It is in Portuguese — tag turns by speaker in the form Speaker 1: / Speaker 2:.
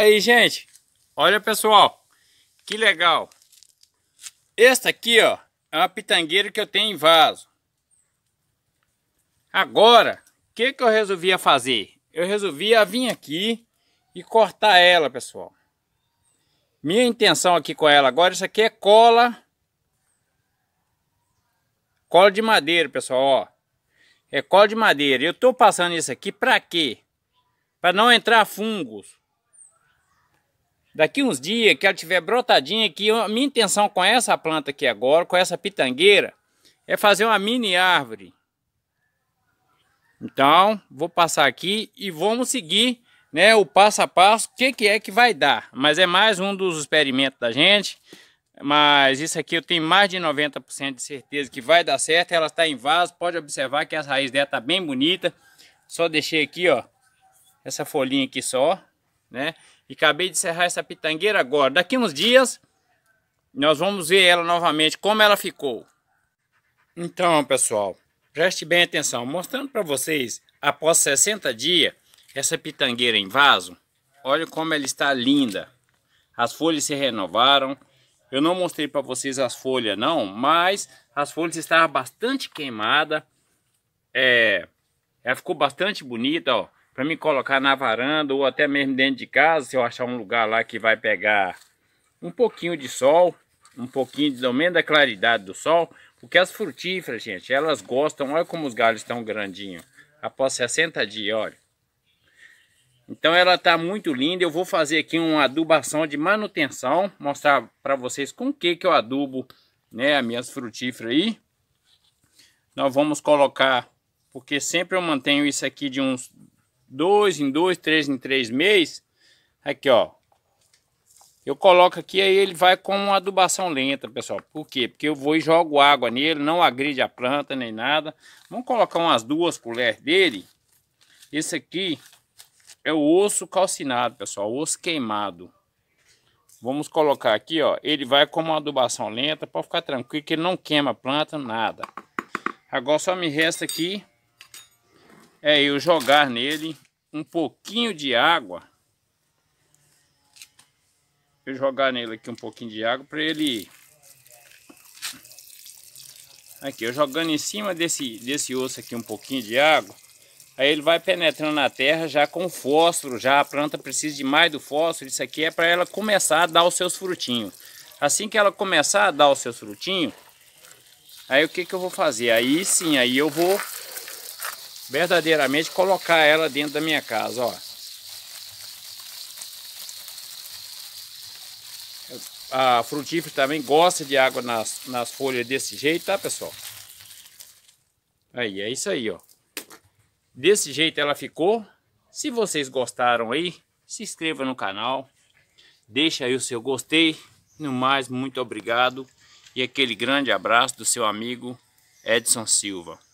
Speaker 1: Aí, gente. Olha, pessoal. Que legal. Esta aqui, ó. É uma pitangueira que eu tenho em vaso. Agora, o que, que eu resolvi fazer? Eu resolvi vir aqui e cortar ela, pessoal. Minha intenção aqui com ela agora, isso aqui é cola. Cola de madeira, pessoal, ó. É cola de madeira. Eu tô passando isso aqui para quê? Para não entrar fungos daqui uns dias que ela tiver brotadinha, que a minha intenção com essa planta aqui agora, com essa pitangueira, é fazer uma mini árvore. Então, vou passar aqui e vamos seguir né, o passo a passo, o que, que é que vai dar. Mas é mais um dos experimentos da gente. Mas isso aqui eu tenho mais de 90% de certeza que vai dar certo. Ela está em vaso, pode observar que as raízes dela está bem bonita. Só deixei aqui, ó, essa folhinha aqui só, né? E acabei de encerrar essa pitangueira agora. Daqui uns dias nós vamos ver ela novamente como ela ficou. Então, pessoal, preste bem atenção, mostrando para vocês após 60 dias essa pitangueira em vaso. Olha como ela está linda. As folhas se renovaram. Eu não mostrei para vocês as folhas não, mas as folhas estavam bastante queimadas. É, ela ficou bastante bonita, ó para me colocar na varanda ou até mesmo dentro de casa, se eu achar um lugar lá que vai pegar um pouquinho de sol, um pouquinho de aumento da claridade do sol, porque as frutíferas, gente, elas gostam, olha como os galhos estão grandinhos, após 60 dias, olha. Então ela está muito linda, eu vou fazer aqui uma adubação de manutenção, mostrar para vocês com que que eu adubo, né, as minhas frutíferas aí. Nós vamos colocar, porque sempre eu mantenho isso aqui de uns dois em dois, três em três meses, aqui ó, eu coloco aqui, aí ele vai com uma adubação lenta, pessoal. Por quê? Porque eu vou e jogo água nele, não agride a planta nem nada. Vamos colocar umas duas colheres dele. Esse aqui é o osso calcinado, pessoal, osso queimado. Vamos colocar aqui, ó, ele vai com uma adubação lenta, pode ficar tranquilo que ele não queima a planta, nada. Agora só me resta aqui é eu jogar nele um pouquinho de água. Eu jogar nele aqui um pouquinho de água para ele... Aqui, eu jogando em cima desse, desse osso aqui um pouquinho de água, aí ele vai penetrando na terra já com fósforo, já a planta precisa de mais do fósforo, isso aqui é para ela começar a dar os seus frutinhos. Assim que ela começar a dar os seus frutinhos, aí o que que eu vou fazer? Aí sim, aí eu vou verdadeiramente colocar ela dentro da minha casa, ó. A frutífera também gosta de água nas, nas folhas desse jeito, tá, pessoal? Aí, é isso aí, ó. Desse jeito ela ficou. Se vocês gostaram aí, se inscreva no canal. Deixa aí o seu gostei. No mais, muito obrigado. E aquele grande abraço do seu amigo Edson Silva.